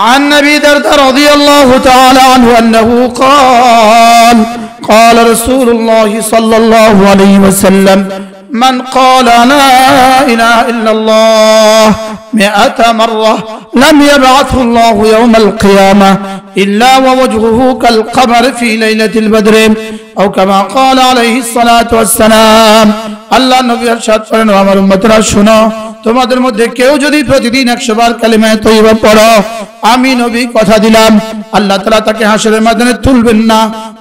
عن أبي درداء رضي الله تعالى عنه أنه قال قال رسول الله صلى الله عليه وسلم من قال لا إله إلا الله مئة مرة لم يبعثه الله يوم القيامة إلا ووجهه كالقمر في ليلة البدر أو كما قال عليه الصلاة والسلام الله نبي أرشاد فرن وعمر أمتنا شنو তোমাদের মধ্যে কেউ যদি প্রতিদিন একশো বার কালিমায় তৈবা পড়ো আমি নবী কথা দিলাম আল্লাহ তালা তাকে হাসের মাধ্যমে তুলবেন না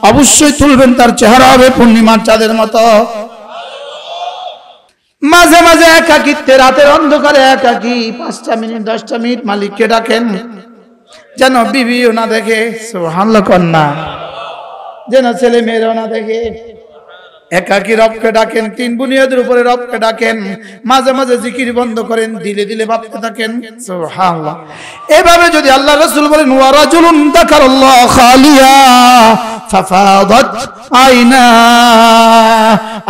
অবশ্যই তুলবেন তার চেহারা হবে পূর্ণিমার চাঁদের মতো মাঝে মাঝে একাকিত্বে রাতের অন্ধকারে একাকি পাঁচটা মিনিট দশটা মিনিট মালিককে ডাকেন যেন বিবিও না দেখে সোহান কন্যা যেন ছেলে মেয়েরও না দেখে একাকি রবকে ডাকেন তিন বুনিয়াদের উপরে রবকে ডাকেন মাঝে মাঝে জিকির বন্ধ করেন দিলে দিলে ভাবতে থাকেন এভাবে যদি আল্লাহ রসুল বলেন ওয়া রাজুলুন যাকারাল্লাহ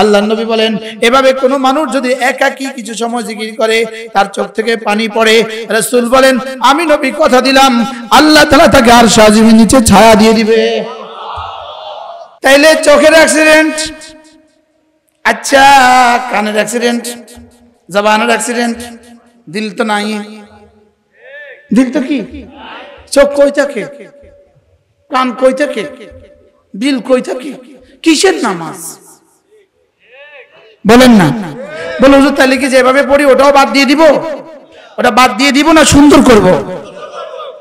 আল্লাহ নবী বলেন এভাবে কোনো মানুষ যদি একাকি কিছু সময় জিকির করে তার চোখ থেকে পানি পড়ে রাসূল বলেন আমি নবী কথা দিলাম আল্লাহ তালা তাকে আর সাজিবের নিচে ছায়া দিয়ে দিবে তাইলে চোখের অ্যাক্সিডেন্ট আচ্ছা কানের অ্যাক্সিডেন্ট জবানের অ্যাক্সিডেন্ট দিল তো নাই দিল তো কি চোখ কই থাকে কান কই থাকে দিল কই থাকে কিসের নামাজ বলেন না বলে হুজুর তাহলে কি যেভাবে পড়ি ওটাও বাদ দিয়ে দিব ওটা বাদ দিয়ে দিব না সুন্দর করব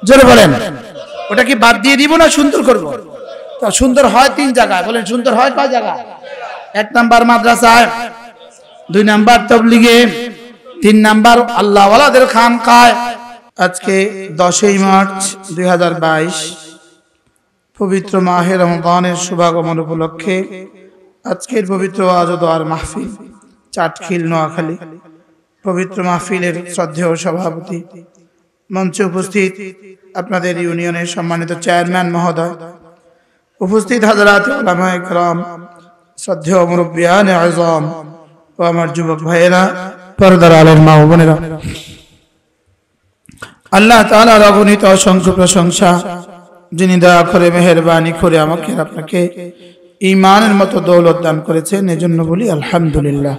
জোরে বলেন ওটা কি বাদ দিয়ে দিব না সুন্দর করব তা সুন্দর হয় তিন জায়গায় বলেন সুন্দর হয় কয় জায়গায় এক নাম্বার মাদ্রাসায় দুই নাম্বার তবলিগে তিন নাম্বার আল্লাহওয়ালাদের কায় আজকে দশই মার্চ দুই পবিত্র মাহে রমদানের শুভাগমন উপলক্ষে আজকের পবিত্র আজদার মাহফিল চাটখিল নোয়াখালী পবিত্র মাহফিলের শ্রদ্ধেয় সভাপতি মঞ্চে উপস্থিত আপনাদের ইউনিয়নের সম্মানিত চেয়ারম্যান মহোদয় উপস্থিত হাজারাত ওলামায় শ্রদ্ধেয় আজম ও আমার যুবক ভাইয়েরা পর্দার আলের মা বোনেরা আল্লাহ তালার অগণিত অসংখ্য প্রশংসা যিনি দয়া করে মেহরবানি করে আমাকে আপনাকে ইমানের মতো দৌলত দান করেছেন এজন্য বলি আলহামদুলিল্লাহ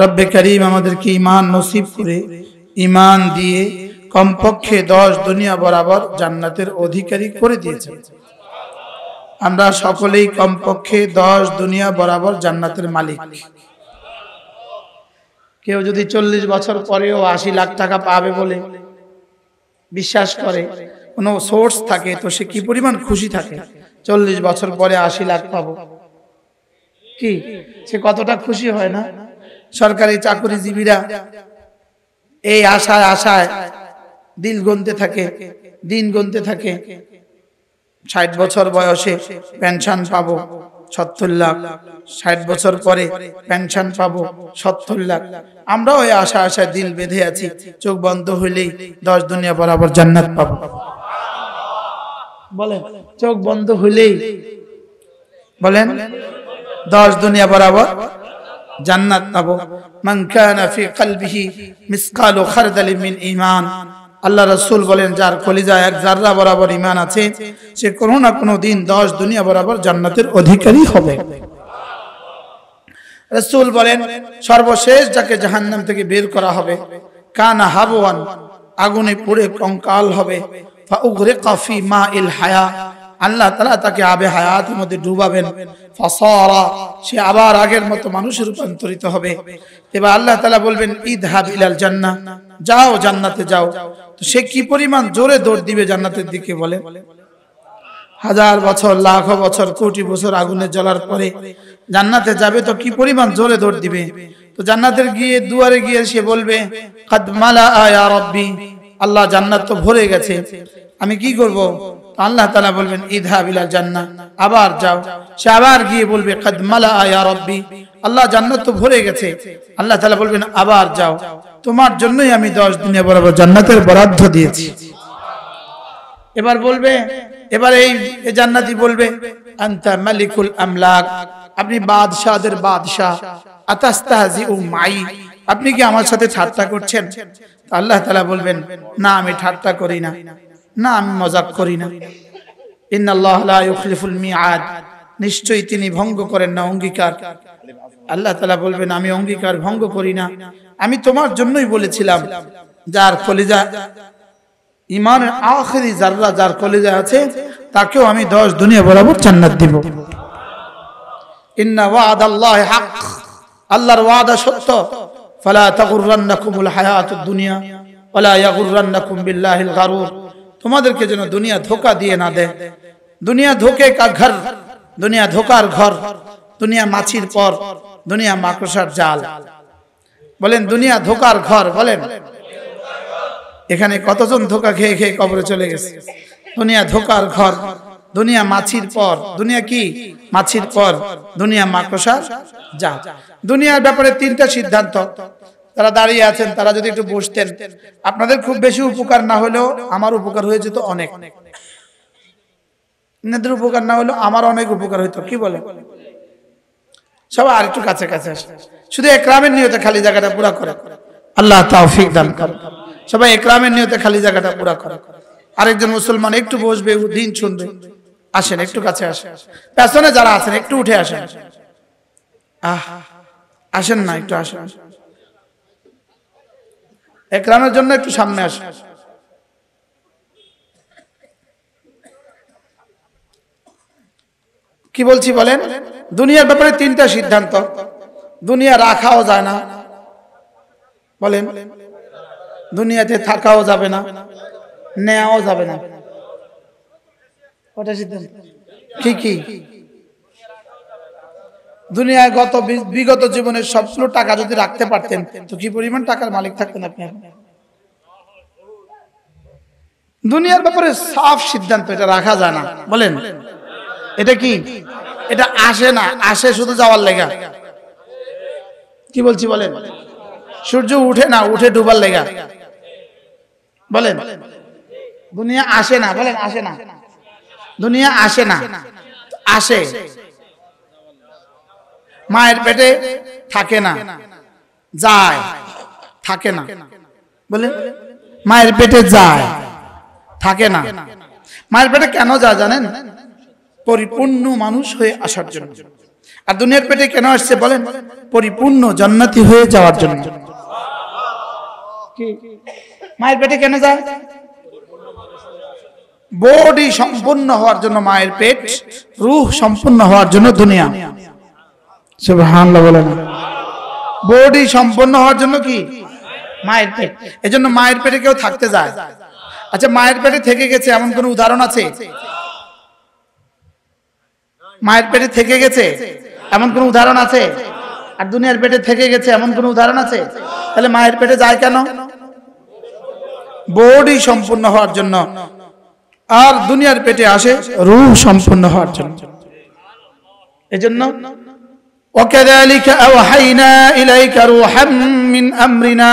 রব্বে করিম আমাদেরকে ইমান নসিব করে ইমান দিয়ে কমপক্ষে দশ দুনিয়া বরাবর জান্নাতের অধিকারী করে দিয়েছে আমরা সকলেই কমপক্ষে দশ দুনিয়া বরাবর জান্নাতের মালিক কেউ যদি চল্লিশ বছর পরেও আশি লাখ টাকা পাবে বলে বিশ্বাস করে কোনো সোর্স থাকে তো সে কি পরিমাণ খুশি থাকে চল্লিশ বছর পরে আশি লাখ পাবো কি সে কতটা খুশি হয় না সরকারি চাকরিজীবীরা এই আশায় আশায় দিল গুনতে থাকে দিন গুনতে থাকে ষাট বছর বয়সে পেনশন পাবো সত্তর লাখ ষাট বছর পরে পেনশন পাবো সত্তর লাখ আমরা ওই আশা আশায় দিল বেঁধে আছি চোখ বন্ধ হইলেই দশ দুনিয়া বরাবর জান্নাত পাবো বলেন চোখ বন্ধ হইলেই বলেন দশ দুনিয়া বরাবর জান্নাত পাবো মান কানা ফি কলবিহি মিসকালু খারদালি মিন ঈমান আল্লাহ রসুল বলেন যার কলিজা এক জাররা বরাবর ইমান আছে সে কোনো না কোনো দিন দশ দুনিয়া বরাবর জান্নাতের অধিকারী হবে রসুল বলেন সর্বশেষ যাকে জাহান্নাম থেকে বের করা হবে কানা হাবওয়ান আগুনে পুড়ে কঙ্কাল হবে ফাউগরে মা ইল হায়া আল্লাহ তালা তাকে আবে হায়াতের মধ্যে ডুবাবেন সে আবার আগের মতো মানুষ রূপান্তরিত হবে এবার আল্লাহ তালা বলবেন ঈদ হাব ইলাল জান্না যাও জান্নাতে যাও তো সে কি পরিমাণ জোরে দৌড় দিবে জান্নাতের দিকে বলে হাজার বছর লাখ বছর কোটি বছর আগুনে জ্বলার পরে জান্নাতে যাবে তো কি পরিমাণ জোরে দৌড় দিবে তো জান্নাতের গিয়ে দুয়ারে গিয়ে সে বলবে কাদমালা আয়া রব্বি আল্লাহ জান্নাত তো ভরে গেছে আমি কি করব আল্লাহ তালা বলবেন ইধা বিলাল জান্না আবার যাও সে আবার গিয়ে বলবে কাদমালা আয়া রব্বি আল্লাহ জান্নাত তো ভরে গেছে আল্লাহ তালা বলবেন আবার যাও তোমার জন্যই আমি দশ দিনে বরাবর জান্নাতের বরাদ্দ দিয়েছি এবার বলবে এবার এই জান্নাতি বলবে আন্তা মালিকুল আমলাক আপনি বাদশাহদের বাদশাহ আতাস্তাহাজি ও মাই আপনি কি আমার সাথে ঠাট্টা করছেন আল্লাহ তালা বলবেন না আমি ঠাট্টা করি না না আমি মজাক করি না ইন্নাল্লাহুল মিয়াদ নিশ্চয়ই তিনি ভঙ্গ করেন না অঙ্গীকার আল্লাহ তালা বলবেন আমি অঙ্গীকার ভঙ্গ করি না আমি তোমার জন্যই বলেছিলাম যার কলিজা ইমানের আখেরি যাররা যার কলেজে আছে তাকেও আমি দশ দুনিয়া বরাবর চান্নাত দিব ইন্না ওয়াদ আল্লাহ হাক আল্লাহর ওয়াদা সত্য ফালা হায়াতুদ দুনিয়া ওয়ালা বিল্লাহিল গারুর তোমাদেরকে যেন দুনিয়া ধোকা দিয়ে না দেয় দুনিয়া ধোকে কা ঘর দুনিয়া ধোকার ঘর দুনিয়া মাছির পর দুনিয়া মাকড়সার জাল বলেন দুনিয়া ধোকার ঘর বলেন এখানে কতজন ধোকা খেয়ে খেয়ে কবরে চলে গেছে দুনিয়া ধোকার ঘর দুনিয়া মাছির পর দুনিয়া কি মাছির পর দুনিয়া মাকসার যা দুনিয়ার ব্যাপারে তিনটা সিদ্ধান্ত তারা দাঁড়িয়ে আছেন তারা যদি একটু বসতেন আপনাদের খুব বেশি উপকার না হলেও আমার উপকার হয়ে যেত অনেক আপনাদের উপকার না হলেও আমার অনেক উপকার হইতো কি বলে সবাই আর একটু কাছে কাছে আসে শুধু একরামের নিয়তে খালি জায়গাটা পুরা করে আল্লাহ তাওফিক দান করে সবাই একরামের নিয়তে খালি জায়গাটা পুরা করে আরেকজন মুসলমান একটু বসবে দিন শুনবে আসেন একটু কাছে আসেন পেছনে যারা আছেন একটু উঠে আসেন আহ আসেন না একটু আসেন একরামের জন্য একটু সামনে আসেন কি বলছি বলেন দুনিয়ার ব্যাপারে তিনটা সিদ্ধান্ত দুনিয়া রাখাও যায় না বলেন দুনিয়াতে থাকাও যাবে না নেওয়াও যাবে না ওটা সিদ্ধান্ত কি কি দুনিয়ায় গত বিগত জীবনের সবগুলো টাকা যদি রাখতে পারতেন তো কি পরিমাণ টাকার মালিক থাকতেন আপনি দুনিয়ার ব্যাপারে সাফ সিদ্ধান্ত এটা রাখা যায় না বলেন এটা কি এটা আসে না আসে শুধু যাওয়ার লেগা কি বলছি বলেন সূর্য উঠে না উঠে ডুবার লেগা বলেন দুনিয়া আসে না বলেন আসে না দুনিয়া আসে না আসে মায়ের পেটে থাকে না যায় থাকে না বলেন মায়ের পেটে যায় থাকে না মায়ের পেটে কেন যায় জানেন পরিপূর্ণ মানুষ হয়ে আসার জন্য আর দুনিয়ার পেটে কেন আসছে বলেন পরিপূর্ণ জান্নাতি হয়ে যাওয়ার জন্য মায়ের পেটে কেন যায় বডি সম্পূর্ণ হওয়ার জন্য মায়ের পেট রুহ সম্পূর্ণ হওয়ার জন্য দুনিয়া সুবহানাল্লাহ বলেন বডি সম্পূর্ণ হওয়ার জন্য কি মায়ের পেট এজন্য মায়ের পেটে কেউ থাকতে যায় আচ্ছা মায়ের পেটে থেকে গেছে এমন কোন উদাহরণ আছে মায়ের পেটে থেকে গেছে এমন কোনো উদাহরণ আছে আর দুনিয়ার পেটে থেকে গেছে এমন কোনো উদাহরণ আছে তাহলে মায়ের পেটে যায় কেন বডি সম্পূর্ণ হওয়ার জন্য আর দুনিয়ার পেটে আসে রু সম্পূর্ণ হওয়ার জন্য এজন্য وكذلك أوحينا إليك روحا من أمرنا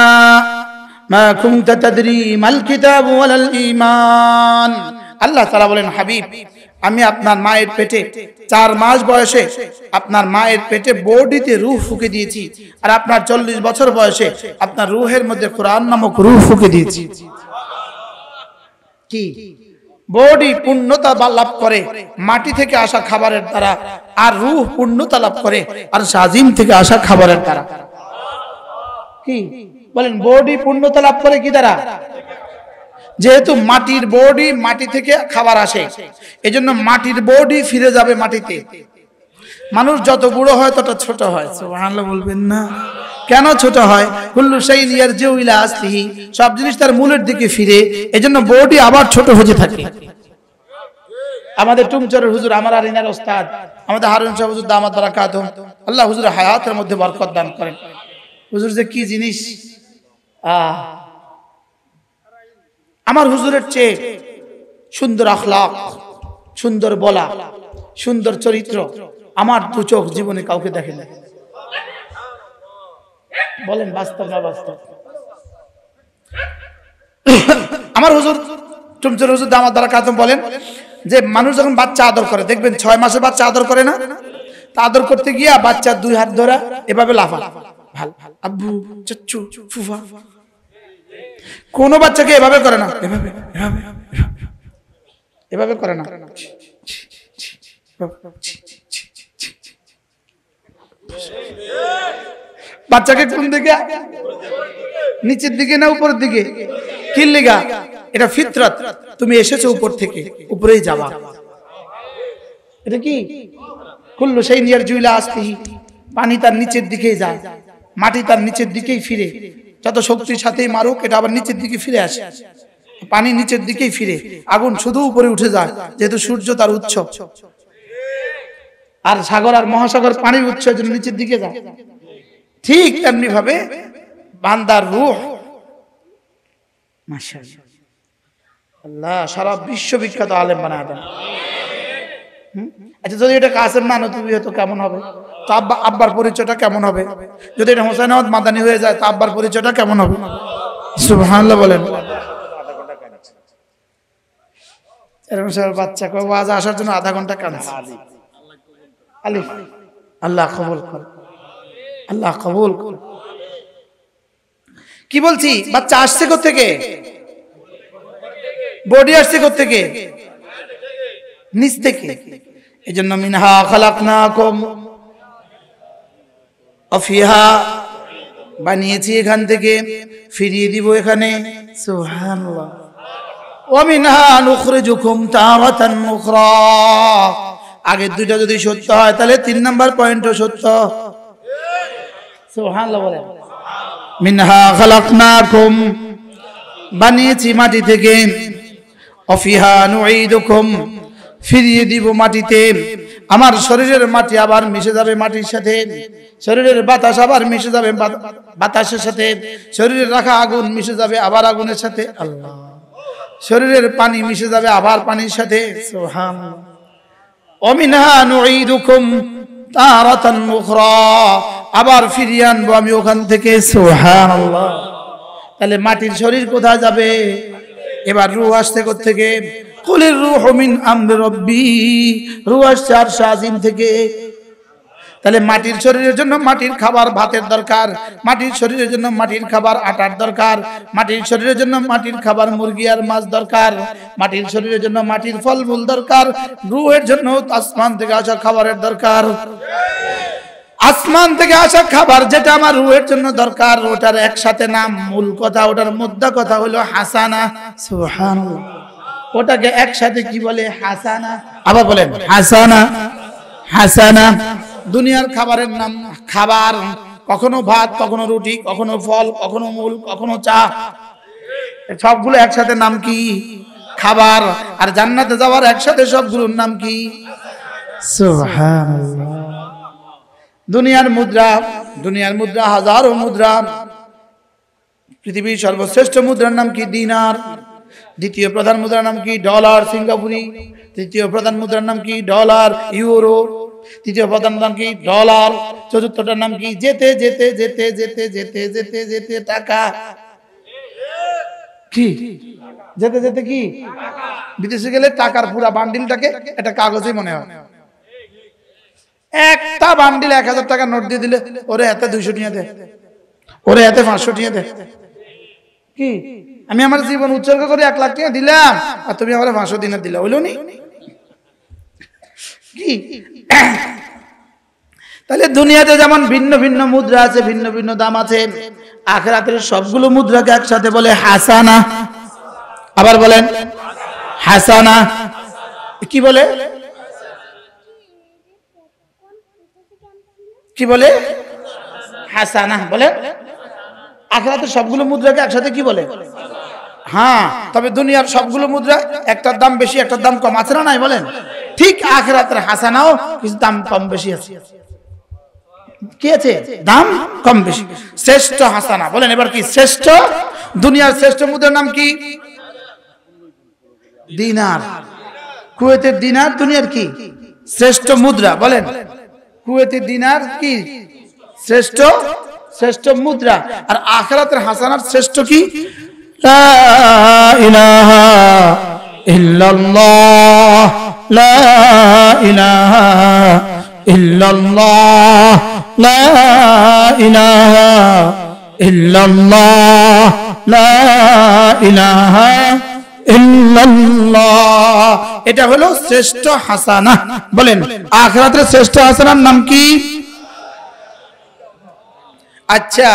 ما كنت تدري ما الكتاب ولا الإيمان الله تعالى বলেন হাবিব আমি আপনার মায়ের পেটে চার মাস বয়সে আপনার মায়ের পেটে বডিতে রুহ ফুকে দিয়েছি আর আপনার চল্লিশ বছর বয়সে আপনার রুহের মধ্যে কোরআন নামক রুহ ফুকে দিয়েছি কি বডি পূর্ণতা লাভ করে মাটি থেকে আসা খাবারের দ্বারা আর রুহ পূর্ণতা লাভ করে আর সাজিম থেকে আসা খাবারের দ্বারা কি বলেন বডি পূর্ণতা লাভ করে কি দ্বারা যেহেতু মাটির বডি মাটি থেকে খাবার আসে এজন্য মাটির বডি ফিরে যাবে মাটিতে মানুষ যত বুড়ো হয় তত ছোট হয় বলবেন না কেন ছোট হয় কুল্লু শাইন ইয়ারজিউ ইলা আসলিহি সব জিনিস তার মূলের দিকে ফিরে এজন্য বডি আবার ছোট হতে থাকে আমাদের টুমচরের হুজুর আমার আরিনার ওস্তাদ আমাদের হারুন শাহ হুজুর দামাত বারাকাত আল্লাহ হুজুর হায়াতের মধ্যে বরকত দান করেন হুজুর যে কি জিনিস আহ আমার হুজুরের চেয়ে সুন্দর আখলাখ সুন্দর বলা সুন্দর চরিত্র আমার দু চোখ জীবনে কাউকে দেখে না বলেন বাস্তব না বাস্তব আমার হুজুর চুমচুর হুজুর আমার দ্বারা কাজ বলেন যে মানুষ যখন বাচ্চা আদর করে দেখবেন ছয় মাসের বাচ্চা আদর করে না তা আদর করতে গিয়া বাচ্চা দুই হাত ধরা এভাবে লাফা ভাল আব্বু চচ্চু ফুফা কোন বাচ্চাকে এভাবে করে না এভাবে এভাবে করে না বাচ্চাকে কোন দিকে নিচের দিকে না উপরের দিকে কিল্লিগা এটা ফিতরাত তুমি এসেছো উপর থেকে উপরেই যাওয়া এটা কি কুল্লু সেই নিয়ার জুইলা আসতেহি পানি তার নিচের দিকেই যায় মাটি তার নিচের দিকেই ফিরে যত শক্তির সাথেই মারুক এটা আবার নিচের দিকে ফিরে আসে পানি নিচের দিকেই ফিরে আগুন শুধু উপরে উঠে যায় যেহেতু সূর্য তার উৎস আর সাগর আর মহাসাগর পানির উৎস নিচের দিকে যায় ঠিক তেমনি ভাবে বান্দার রুহ আল্লাহ সারা বিশ্ববিখ্যাত আলেম বানায় হুম আচ্ছা যদি এটা কাসেম মানো তুমি হয়তো কেমন হবে তো আব্বা আব্বার পরিচয়টা কেমন হবে যদি এটা হোসেন আহমদ মাদানি হয়ে যায় তো আব্বার পরিচয়টা কেমন হবে সুবহানাল্লাহ বলেন বাচ্চা কয় আজ আসার জন্য আধা ঘন্টা কাঁদছে আলিফ আল্লাহ কবুল কর আল্লাহ কবুল কর কি বলছি বাচ্চা আসছে থেকে বডি আসছে থেকে নিচ থেকে এই জন্য মিনহা কম অফিহা বানিয়েছি এখান থেকে ফিরিয়ে দিব এখানে সুবহানাল্লাহ আগে দুইটা যদি সত্য হয় তাহলে তিন নম্বর পয়েন্ট সত্য মিনহা বলেন না কম বানিয়েছি মাটি থেকে অফিহা নুঈদুকুম ফিরিয়ে দিব মাটিতে আমার শরীরের মাটি আবার মিশে যাবে মাটির সাথে শরীরের বাতাস আবার মিশে যাবে বাতাসের সাথে শরীরে রাখা আগুন মিশে যাবে আবার আগুনের সাথে আল্লাহ শরীরের পানি মিশে যাবে আবার পানির সাথে সোহান আবার ফিরিয়ে আনবো আমি ওখান থেকে সোহান তাহলে মাটির শরীর কোথায় যাবে এবার রু আসতে থেকে কলির রুহ মিন আমরে রব্বি রু আসছে আর থেকে তাহলে মাটির শরীরের জন্য মাটির খাবার ভাতের দরকার মাটির শরীরের জন্য মাটির খাবার আটার দরকার মাটির শরীরের জন্য মাটির খাবার মুরগি আর মাছ দরকার মাটির শরীরের জন্য মাটির ফলমূল দরকার রুহের জন্য আসমান থেকে আসা খাবারের দরকার আসমান থেকে আসা খাবার যেটা আমার রুহের জন্য দরকার ওটার একসাথে নাম মূল কথা ওটার মুদ্রা কথা হলো হাসানা সুবহানাল্লাহ ওটাকে একসাথে কি বলে হাসানা আবার বলেন হাসানা হাসানা দুনিয়ার খাবারের নাম খাবার কখনো ভাত কখনো রুটি কখনো ফল কখনো মূল কখনো চা সবগুলো একসাথে নাম কি খাবার আর জান্নাতে যাওয়ার একসাথে সবগুলোর নাম কি দুনিয়ার মুদ্রা দুনিয়ার মুদ্রা হাজারো মুদ্রা পৃথিবীর সর্বশ্রেষ্ঠ মুদ্রার নাম কি দিনার দ্বিতীয় প্রধান মুদ্রার নাম কি ডলার সিঙ্গাপুরি তৃতীয় প্রধান মুদ্রার নাম কি ডলার ইউরো তৃতীয় প্রধান নাম কি ডলার চতুর্থটার নাম কি যেতে যেতে যেতে যেতে যেতে যেতে যেতে টাকা কি যেতে যেতে কি বিদেশে গেলে টাকার পুরা বান্ডিলটাকে একটা কাগজে মনে হয় একটা বান্ডিল এক হাজার টাকা নোট দিয়ে দিলে ওরে এতে দুইশো টিয়া দে ওরে এতে পাঁচশো টিয়া দে কি আমি আমার জীবন উৎসর্গ করে এক লাখ টাকা দিলাম আর তুমি আমার পাঁচশো দিনে দিলা হইল নি কি তাহলে দুনিয়াতে যেমন ভিন্ন ভিন্ন মুদ্রা আছে ভিন্ন ভিন্ন দাম আছে আখেরাতের সবগুলো মুদ্রাকে একসাথে বলে হাসানা আবার বলেন হাসানা কি বলে কি বলে হাসানা বলে আখেরাতের সবগুলো মুদ্রাকে একসাথে কি বলে হ্যাঁ তবে দুনিয়ার সবগুলো মুদ্রা একটার দাম বেশি একটার দাম কম আছে না নাই বলেন ঠিক আখেরাতের হাসানাও কিছু দাম কম বেশি আছে কি আছে দাম কম বেশি শ্রেষ্ঠ হাসানা বলেন এবার কি শ্রেষ্ঠ দুনিয়ার শ্রেষ্ঠ মুদ্রার নাম কি দিনার কুয়েতের দিনার দুনিয়ার কি শ্রেষ্ঠ মুদ্রা বলেন কুয়েতের দিনার কি শ্রেষ্ঠ শ্রেষ্ঠ মুদ্রা আর আখরাতের হাসানার শ্রেষ্ঠ কি এটা হলো শ্রেষ্ঠ হাসানা বলেন আখরাতের শ্রেষ্ঠ হাসানার নাম কি আচ্ছা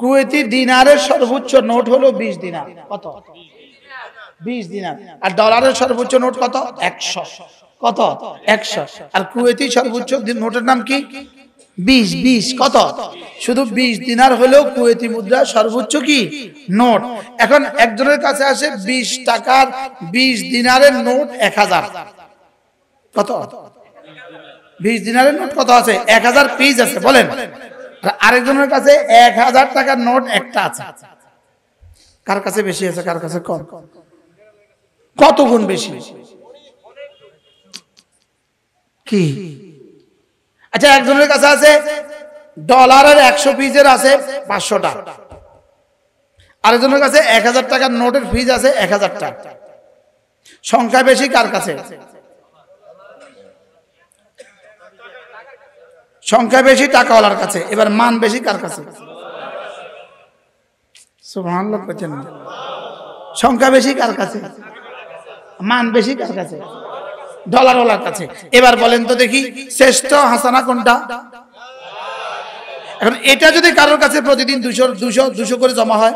কুয়েতি দিনারের সর্বোচ্চ নোট হলো বিশ দিনার কত বিশ দিনার আর ডলারের সর্বোচ্চ নোট কত একশো কত একশো আর কুয়েতি সর্বোচ্চ নোটের নাম কি বিশ বিশ কত শুধু বিশ দিনার হলেও কুয়েতি মুদ্রা সর্বোচ্চ কি নোট এখন একজনের কাছে আসে বিশ টাকার বিশ দিনারের নোট এক হাজার কত বিশ দিনারের নোট কত আছে এক হাজার পিস আছে বলেন আরেকজনের কাছে এক হাজার টাকার নোট একটা আছে কার কাছে বেশি আছে কার কাছে কম কত গুণ বেশি কি আচ্ছা একজনের কাছে আছে ডলারের একশো পিসের আছে পাঁচশো টাকা আরেকজনের কাছে এক হাজার টাকার নোটের ফিজ আছে এক হাজার টাকা সংখ্যা বেশি কার কাছে সংখ্যা বেশি টাকাওয়ালার কাছে এবার মান বেশি কার কাছে সংখ্যা বেশি কার কাছে মান বেশি কার কাছে ওলার কাছে এবার বলেন তো দেখি শ্রেষ্ঠ হাসানা কোনটা এখন এটা যদি কারোর কাছে প্রতিদিন দুশো দুশো দুশো করে জমা হয়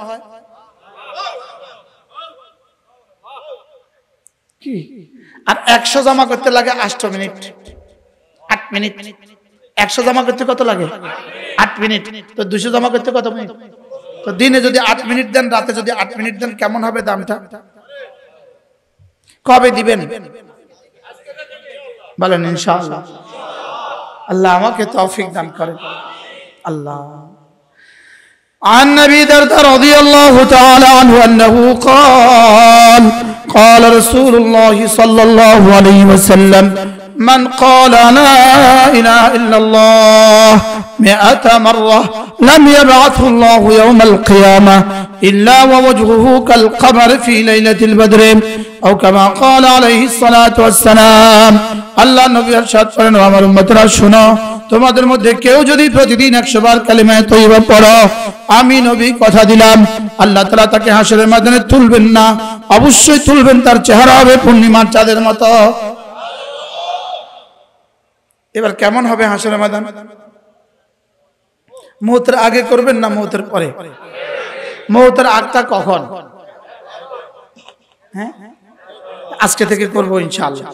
আর একশো জমা করতে লাগে আষ্ট মিনিট আট মিনিট একশো জমা করতে কত লাগে আট মিনিট তো দুশো জমা করতে কত মিনিট তো দিনে যদি আট মিনিট দেন রাতে যদি আট মিনিট দেন কেমন হবে দামটা কবে দিবেন বলেন ইনশাআল্লাহ আল্লাহ আমাকে তফিক দান করে আল্লাহ عن نبي درد رضي الله تعالى عنه أنه قال قال رسول الله صلى الله عليه وسلم من قال لا إله إلا الله مئة مرة لم يبعثه الله يوم القيامة إلا ووجهه كالقمر في ليلة البدر أو كما قال عليه الصلاة والسلام আল্লাহ নবী ارشاد করেন আমার উম্মতরা শোনো তোমাদের মধ্যে কেউ যদি প্রতিদিন 100 বার কালিমায়ে তৈয়বা পড়ো আমি নবী কথা দিলাম আল্লাহ তাআলা তাকে হাসরের ময়দানে তুলবেন না অবশ্যই তুলবেন তার চেহারা হবে পূর্ণিমার চাঁদের মতো এবার কেমন হবে হাসরে ময়দান মৌতের আগে করবেন না মৌতের পরে মৌতের আগটা কখন হ্যাঁ আজকে থেকে করবো ইনশাল্লাহ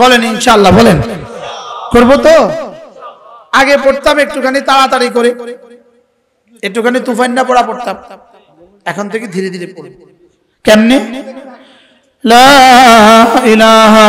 বলেন ইনশাল্লাহ বলেন করবো তো আগে পড়তাম একটুখানি তাড়াতাড়ি করে একটুখানি তুফান না পড়া পড়তাম এখন থেকে ধীরে ধীরে পড়ব কেমনে লা ইলাহা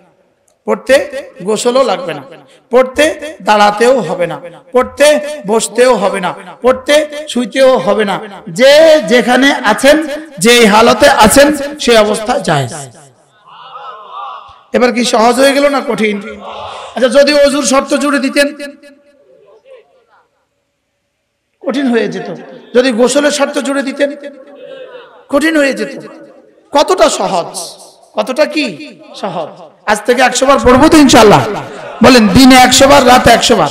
পড়তে গোসলও লাগবে না পড়তে দাঁড়াতেও হবে না পড়তে বসতেও হবে না পড়তে শুইতেও হবে না যে যেখানে আছেন যে হালতে আছেন সেই অবস্থা যায় এবার কি সহজ হয়ে গেল না কঠিন আচ্ছা যদি অজুর শর্ত জুড়ে দিতেন কঠিন হয়ে যেত যদি গোসলের শর্ত জুড়ে দিতেন কঠিন হয়ে যেত কতটা সহজ কতটা কি সহজ আজ থেকে একশো বার পড়বো তো ইনশাল্লাহ বলেন দিনে একশো বার রাতে একশো বার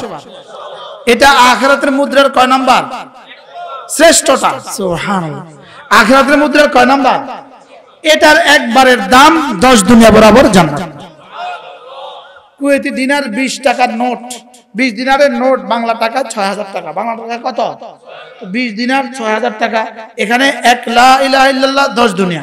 এটা আখরাতের মুদ্রার কয় নাম্বার শ্রেষ্ঠটা আখরাতের মুদ্রার কয় নাম্বার এটার একবারের দাম দশ দুনিয়া বরাবর জান্নাত কুয়েতি দিনার বিশ টাকার নোট বিশ দিনারের নোট বাংলা টাকা ছয় হাজার টাকা বাংলা টাকা কত বিশ দিনার ছয় হাজার টাকা এখানে এক লাহ দশ দুনিয়া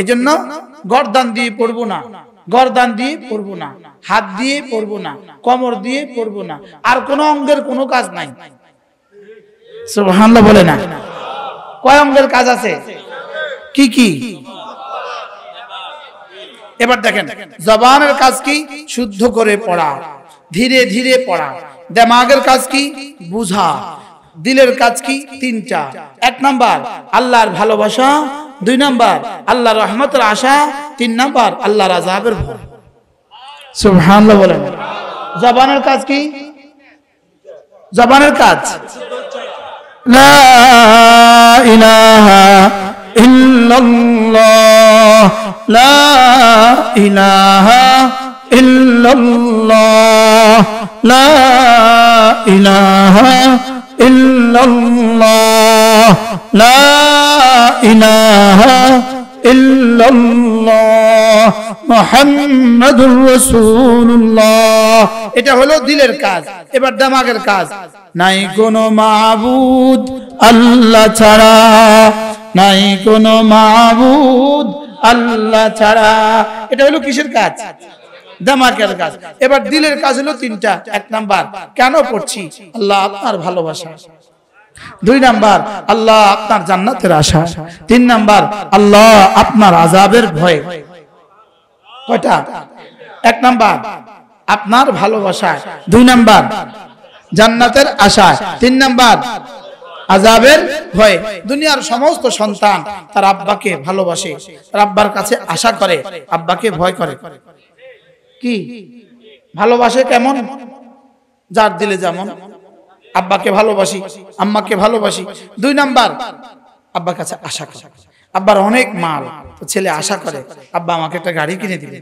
এজন্য গরদান দিয়ে পড়বো না গরদান দিয়ে পড়বো না হাত দিয়ে পড়বো না কমর দিয়ে পড়বো না আর কোন অঙ্গের কোনো কাজ নাই বলে না কয় অঙ্গের কাজ আছে কি কি এবার দেখেন জবানের কাজ কি শুদ্ধ করে পড়া ধীরে ধীরে পড়া দেমাগের কাজ কি বুঝা দিলের কাজ কি তিনটা এক নাম্বার আল্লাহর ভালোবাসা দুই নাম্বার আল্লাহর রহমতের আশা তিন নাম্বার আল্লাহর আজাবের বলেন জবানের কাজ কি জবানের কাজ লা ইলাহা ইল্লাল্লাহ লা ইলাহা ইল্লাল্লাহ লা ইলাহা إلا الله لا إله إلا الله محمد رسول الله এটা হলো দিলের কাজ এবার দামাগের কাজ নাই কোনো মাবুদ আল্লাহ ছাড়া নাই কোনো মাবুদ আল্লাহ ছাড়া এটা হলো কিসের কাজ দামাকের কাজ এবার দিলের কাজ হলো তিনটা এক নাম্বার কেন পড়ছি আল্লাহ আপনার ভালোবাসা দুই নাম্বার আল্লাহ আপনার জান্নাতের আশা তিন নাম্বার আল্লাহ আপনার আজাবের ভয় কয়টা এক নাম্বার আপনার ভালোবাসা দুই নাম্বার জান্নাতের আশা তিন নাম্বার আজাবের ভয় দুনিয়ার সমস্ত সন্তান তার আব্বাকে ভালোবাসে তার আব্বার কাছে আশা করে আব্বাকে ভয় করে কি ভালোবাসে কেমন যার দিলে যেমন আব্বাকে ভালোবাসি আম্মাকে ভালোবাসি দুই নাম্বার আব্বার কাছে আশা করে আব্বার অনেক মাল তো ছেলে আশা করে আব্বা আমাকে একটা গাড়ি কিনে দিবে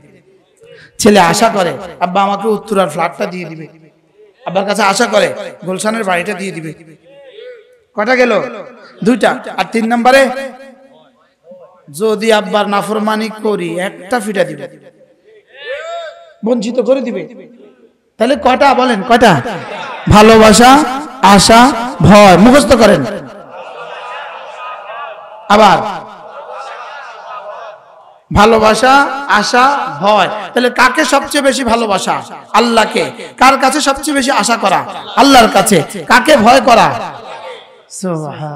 ছেলে আশা করে আব্বা আমাকে উত্তরার ফ্ল্যাটটা দিয়ে দিবে আব্বার কাছে আশা করে গুলশানের বাড়িটা দিয়ে দিবে কটা গেল দুইটা আর তিন নম্বরে যদি আব্বার নাফরমানি করি একটা ফিটা দিবে বঞ্চিত করে দিবে তাহলে কটা বলেন কটা ভালোবাসা আশা ভয় মুখস্থ করেন আবার ভালোবাসা আশা ভয় তাহলে কাকে সবচেয়ে বেশি ভালোবাসা আল্লাহকে কার কাছে সবচেয়ে বেশি আশা করা আল্লাহর কাছে কাকে ভয় করা সোহা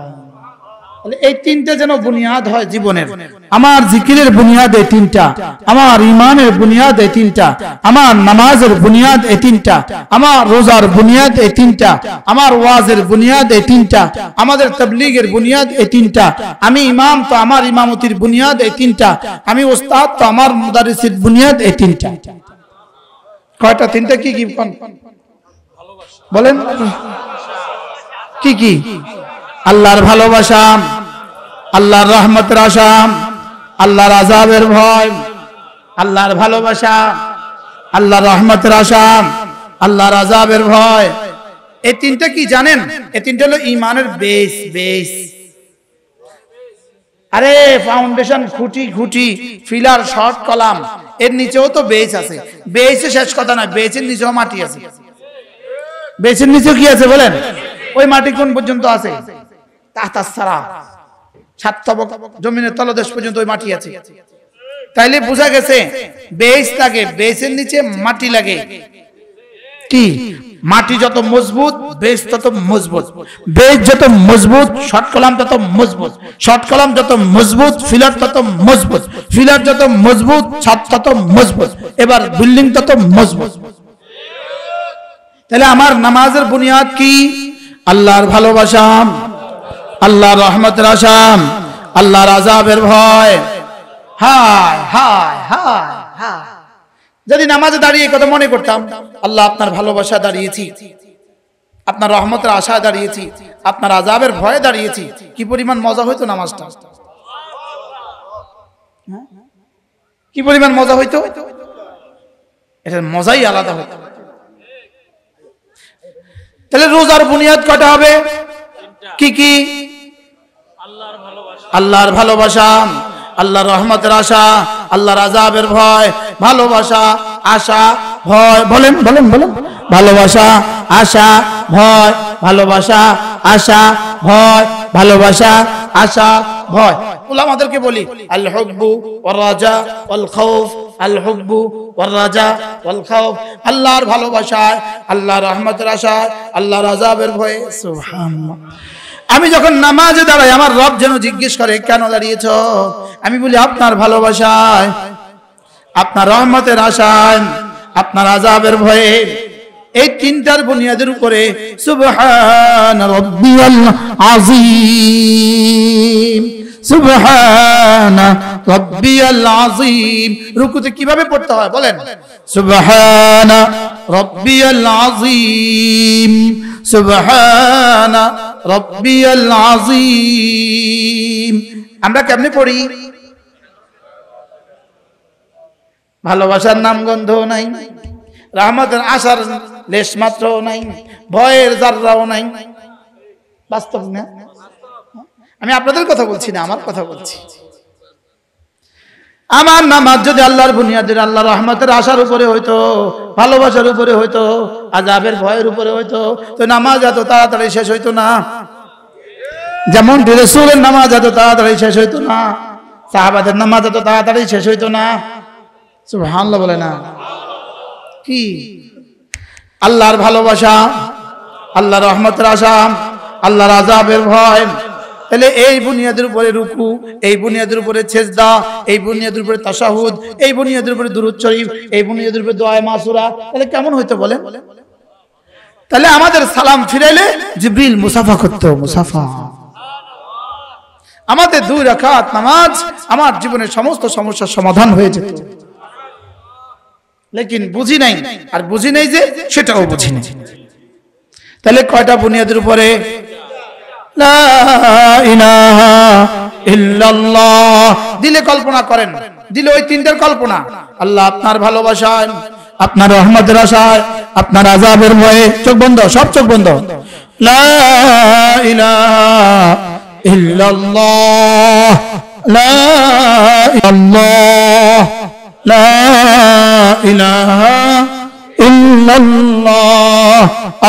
এই তিনটা যেন বুনিয়াদ হয় জীবনের আমার জিকিরের বুনিয়াদ এই তিনটা আমার ইমানের বুনিয়াদ এই তিনটা আমার নামাজের বুনিয়াদ এই তিনটা আমার রোজার বুনিয়াদ এই তিনটা আমার ওয়াজের বুনিয়াদ এই তিনটা আমাদের তবলিগের বুনিয়াদ এই তিনটা আমি ইমাম তো আমার ইমামতির বুনিয়াদ এই তিনটা আমি ওস্তাদ তো আমার মুদারিসির বুনিয়াদ এই তিনটা কয়টা তিনটা কি কি বলেন কি কি আল্লাহর ভালোবাসা আল্লাহর রহমতের আশা আল্লাহর আজাবের ভয় আল্লাহর ভালোবাসা আল্লাহর রহমতের আশা আল্লাহর আজাবের ভয় এই তিনটা কি জানেন এই তিনটা হলো ইমানের বেস বেস আরে ফাউন্ডেশন খুঁটি খুঁটি ফিলার শর্ট কলাম এর নিচেও তো বেস আছে বেচে শেষ কথা না বেচের নিচেও মাটি আছে বেচের নিচেও কি আছে বলেন ওই মাটি কোন পর্যন্ত আছে মাটি যত মজবুত তত মজবুত যত মজবুত শর্ট কলাম তত মজবুত শর্ট কলাম যত মজবুত ফিলার তত মজবুত ফিলার যত মজবুত ছাদ তত মজবুত এবার বিল্ডিং তত মজবুত তাহলে আমার নামাজের বুনিয়াদ কি আল্লাহর ভালোবাসা আল্লাহ রহমতের আসাম আল্লাহ রাজাবের ভয় হায় হায় হায় যদি নামাজে দাঁড়িয়ে কথা মনে করতাম আল্লাহ আপনার ভালোবাসা দাঁড়িয়েছি আপনার রহমতের আশায় দাঁড়িয়েছি আপনার আজাবের ভয়ে দাঁড়িয়েছি কি পরিমাণ মজা হইতো নামাজটা হ্যাঁ? কি পরিমাণ মজা হইতো এটার মজাই আলাদা হতো তাহলে রোজার বুনিয়াদ কটা হবে কি কি আল্লাহর ভালোবাসা আল্লাহ রহমতের আশা আল্লাহর আজাবের ভয় ভালোবাসা আশা ভয় বলেন বলেন বলেন ভালোবাসা আশা ভয় ভালোবাসা আশা ভয় ভালোবাসা আশা ভয় ওলামাদেরকে বলি আল হব্বু ওয়াল রাজা অল খৌফ আল হব্বু ওয়াল রাজা অল খৌফ আল্লাহর ভালোবাসায় আল্লাহর রহমতের আশায় আল্লাহর আজাবের ভয়ে সুবহানাল্লাহ আমি যখন নামাজে দাঁড়াই আমার রব যেন জিজ্ঞেস করে কেন দাঁড়িয়েছ আমি বলি আপনার ভালোবাসায় আপনার রহমতের আশায় আপনার আজাবের ভয়ে এই তিনটার বুনিয়াদের উপরে রুকুতে কিভাবে পড়তে হয় বলেন সুবহান রব্বিয়াল আজিম সুবহান রব্বিয়াল আজিম আমরা কেমনে পড়ি ভালোবাসার নাম গন্ধ নাই রহমতের আশার লেশ মাত্র নাই ভয়ের জাররাও নাই বাস্তব না আমি আপনাদের কথা বলছি না আমার কথা বলছি আমার নামাজ যদি আল্লাহর বুনিয়াদের আল্লাহ রহমতের আশার উপরে হইতো ভালোবাসার উপরে হইতো আজাবের ভয়ের উপরে হইতো তো নামাজ এত তাড়াতাড়ি শেষ হইতো না যেমন রসুলের নামাজ এত তাড়াতাড়ি শেষ হইতো না সাহাবাদের নামাজ এত তাড়াতাড়ি শেষ হইতো না হামলা বলে না কি আল্লাহর ভালোবাসা আল্লাহ রহমতের আশা আল্লাহর আজাবের ভয় তাহলে এই বুনিয়াদের উপরে রুকু এই বুনিয়াদের উপরে ছেজদা এই বুনিয়াদের উপরে তাসাহুদ এই বুনিয়াদের উপরে দুরুদ শরীফ এই বুনিয়াদের উপরে দোয়া মাসুরা তাহলে কেমন হইতে বলে তাহলে আমাদের সালাম ফিরাইলে জিবরিল মুসাফা করত মুসাফা আমাদের দুই রাখাত নামাজ আমার জীবনের সমস্ত সমস্যার সমাধান হয়ে যেত লেকিন বুঝি নাই আর বুঝি নাই যে সেটাও বুঝি নাই তাহলে কয়টা বুনিয়াদের উপরে দিলে কল্পনা করেন দিলে ওই তিনটার কল্পনা আল্লাহ আপনার ভালোবাসায় আপনার রহমতের আশায় আপনার আজাবের ভয়ে চোখ বন্ধ সব চোখ বন্ধ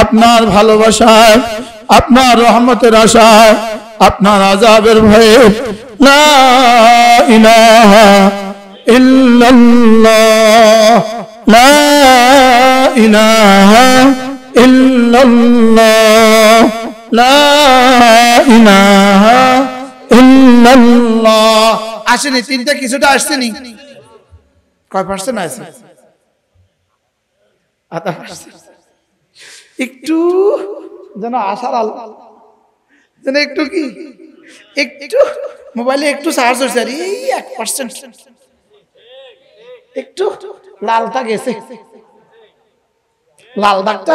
আপনার ভালোবাসায় আপনার রহমতের আশায় আপনার আজাবের ভয়ে না আসেনি তিনটা কিছুটা আসছেনি কয় পার্সেন্ট আছে একটু যেন আসার আল যেন একটু কি একটু মোবাইলে একটু চার্জ হয়েছে আর এই এক পার্সেন্ট একটু লালটা গেছে লাল দাগটা